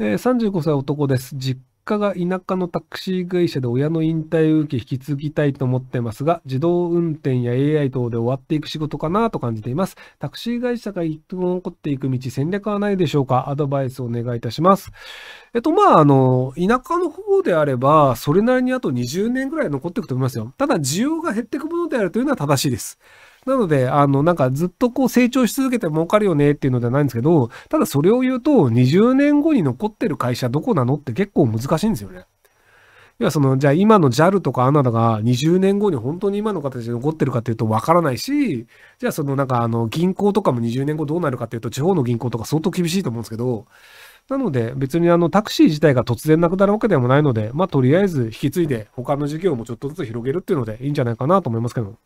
えー、35歳男です。実家が田舎のタクシー会社で親の引退を受け引き継ぎたいと思ってますが、自動運転や AI 等で終わっていく仕事かなと感じています。タクシー会社が生き残っていく道、戦略はないでしょうかアドバイスをお願いいたします。えっと、まあ、あの、田舎の方であれば、それなりにあと20年ぐらい残っていくと思いますよ。ただ、需要が減っていくものであるというのは正しいです。なので、あの、なんかずっとこう成長し続けて儲かるよねっていうのではないんですけど、ただそれを言うと、20年後に残ってる会社どこなのって結構難しいんですよね。要はその、じゃあ今の JAL とか a n a d が20年後に本当に今の形で残ってるかっていうとわからないし、じゃあそのなんかあの銀行とかも20年後どうなるかっていうと地方の銀行とか相当厳しいと思うんですけど、なので別にあのタクシー自体が突然なくなるわけでもないので、まあとりあえず引き継いで他の事業もちょっとずつ広げるっていうのでいいんじゃないかなと思いますけど。